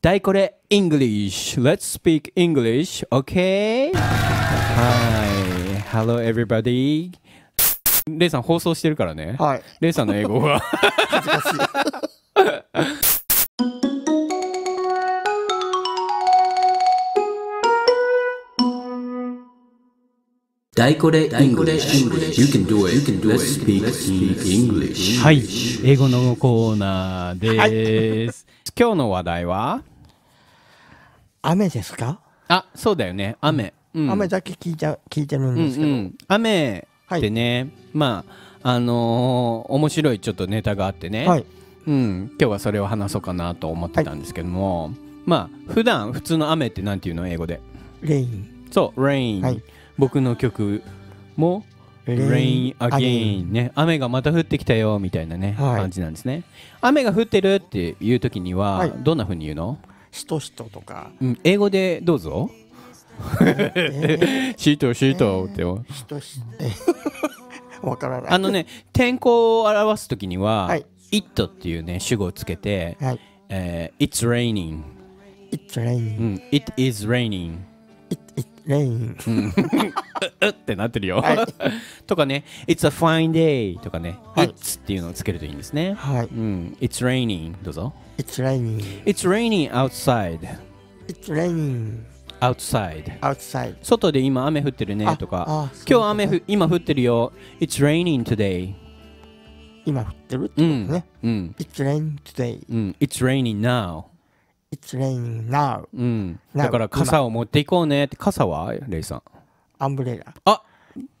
大これ English Let's speak English OK はい Hello everybody レイさん放送してるからねはいレイさんの英語は恥ずかしい Daikore English. You can do it. You can do Let's it. Speak, Let's speak English. はい。英語のコーナーです。今日の話題は雨ですかあそうだよね雨、うん、雨だけ聞いちゃ聞いてるんですけど、うんうん、雨ってね、はい、まああのー、面白いちょっとネタがあってね、はい、うん、今日はそれを話そうかなと思ってたんですけども、はい、まあ普段普通の雨ってなんていうの英語でレインそうレイン、僕の曲も Rain again ね雨がまた降ってきたよみたいなね、はい、感じなんですね雨が降ってるっていう時には、どんなふうに言うのしとしととか、うん、英語でどうぞシートシートってしとしわからないあのね天候を表す時には「はい、it」っていうね主語をつけて「はいえー、It's raining」It's raining、うん、It is raining It, it rain ううってなってるよ、はい、とかね「It's a fine day」とかね「はい、It's」っていうのをつけるといいんですね、はいうん、It's raining どうぞ It's raining It's raining outside It's raining outside outside 外で今雨降ってるねとか今日雨ふ今降ってるよ It's raining today 今降ってるってことね、うん、It's raining today、うん、It's raining now It's raining now、うん、だから傘を持っていこうねって傘はレイさんアンブレラ。あ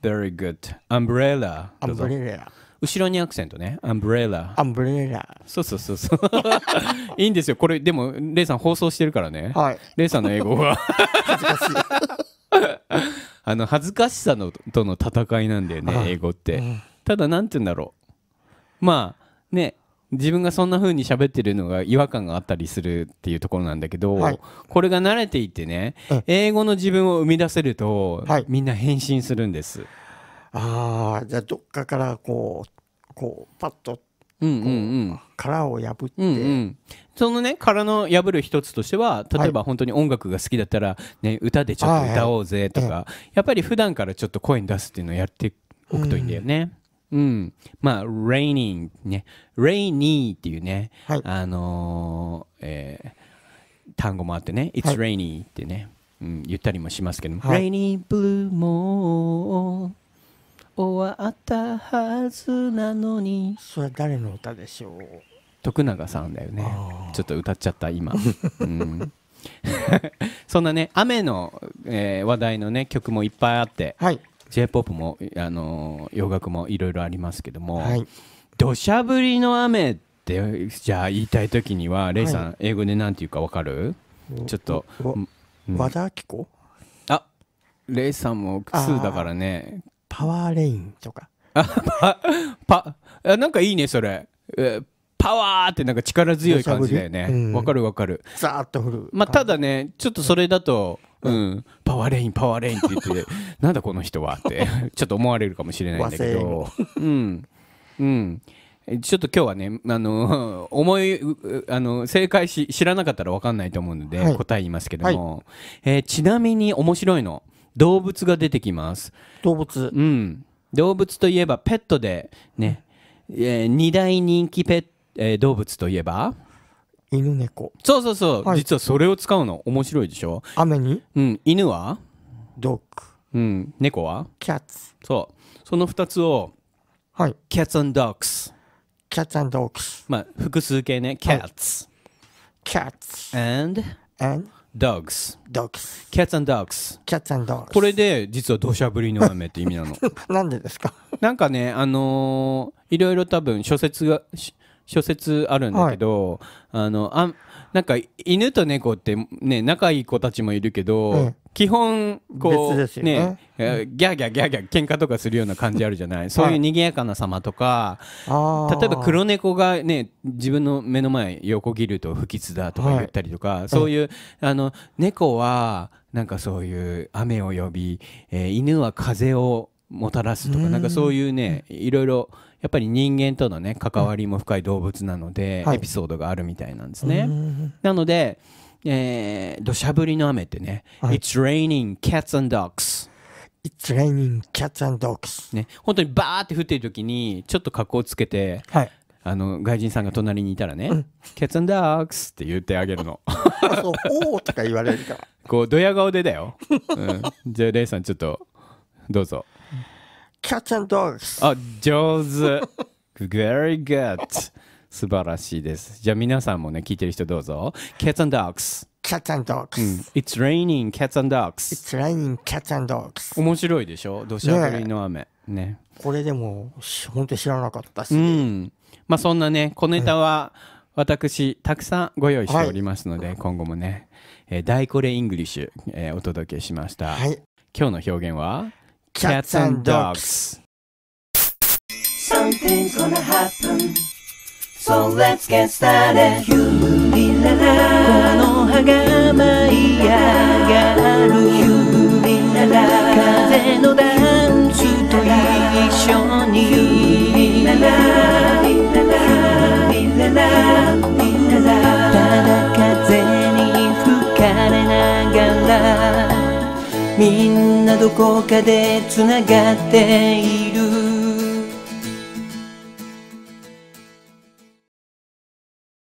Very good. アンブレラ。アンブレラ。後ろにアクセントね。アンブレラ。アンブレラ。そうそうそうそう。いいんですよ。これ、でも、レイさん放送してるからね。はい。レイさんの英語は。恥ずかしい。あの、恥ずかしさのとの戦いなんだよね、英語って。ただ、なんて言うんだろう。まあ、ね、自分がそんな風に喋ってるのが違和感があったりするっていうところなんだけど、はい、これが慣れていってね、うん、英語の自分を生み出せると、はい、みんな変身するんです。あじゃあどっかからこうこうパッとうんうんうん、殻を破って、うんうん、そのね殻の破る一つとしては例えば本当に音楽が好きだったら、ね、歌でちょっと歌おうぜとか、はい、やっぱり普段からちょっと声に出すっていうのをやっておくといいんだよね。うんうん。まあ、raining ね。rainy っていうね、はい、あのー、えー、単語もあってね、it's rainy ってね、うん、言ったりもしますけども、はい、rainy blue も終わったはずなのに。それは誰の歌でしょう徳永さんだよね。ちょっと歌っちゃった、今。うん そんなね雨の、えー、話題のね曲もいっぱいあって、はい、J−POP もあの洋楽もいろいろありますけども土砂、降りの雨ってじゃあ言いたい時にはレイさん、英語で何て言うか分かるちょっと、和田アキ子あレイさんも2だからねパワーレインとかあパパなんかいいねそれ、えパワーってなんか力強い感じだよねわ、うん、かるわかるザーッと降るまあただねちょっとそれだとうん、パワーレインパワーレインって言って なんだこの人はってちょっと思われるかもしれないんだけどうんうんちょっと今日はね、あの 思い、あの正解し、知らなかったら分かんないと思うので、はい、答え言いますけども、はい、えー、ちなみに面白いの、動物が出てきます。動物うん。動物といえば、ペットで、ね、えー、二大人気ペット、えー、動物といえば犬猫そうそうそう、はい、実はそれを使うの面白いでしょ雨にうん犬はドッグうん猫はキャッツそうその2つをはいキャッツドッグスキャッツドッグスまあ複数形ねキャッツ、はい、キャッツ and and dogs d ッ g スキャッツ and dogs c a ッ s and dogs これで実は土砂降りの雨って意味なの なんでですかなんかねあのー、いろいろ多分諸説が諸説あるんだけど、はい、あのあなんか犬と猫ってね仲いい子たちもいるけど、基本こうねね、ギャーギャーギャーギャー喧嘩とかするような感じあるじゃない、そういう賑やかな様とか例えば黒猫がね自分の目の前横切ると不吉だとか言ったりとか、はい、そういう、あの猫はなんかそういう雨を呼び、えー、犬は風をもたらすとか、なんかそういうね、いろいろやっぱり人間とのね、関わりも深い動物なので、エピソードがあるみたいなんですね。なので、えー、土砂降りの雨ってね、It's raining cats and dogs。It's raining cats and dogs。ね、本当にバーって降ってる時に、ちょっと格好つけて、はい、あの外人さんが隣にいたらね、ケツンダークスって言ってあげるの。そう、おーとか言われるから。こう、ドヤ顔でだよ。うん、じゃあ、レイさん、ちょっと、どうぞ。キャッチ and d あ、上手。Very good. 素晴らしいです。じゃあ皆さんもね、聞いてる人どうぞ。Cats and dogs。Cats and It's raining cats and dogs. It's raining cats and dogs. 面白いでしょ土砂降りの雨。ね。ねこれでも、本当に知らなかったし。うん。まあそんなね、小ネタは、私、たくさんご用意しておりますので、はい、今後もね、えー、大これイングリッシュ、えー、お届けしました。はい、今日の表現は Cats and Dogs. Something's gonna happen. So let's get started. ゆりらら、この葉が舞い上がる。ゆりらら、風のダンスと一緒に。ゆりらら、ゆりらら、ゆりらら、ただ風に吹かれみんなどこかでつながっている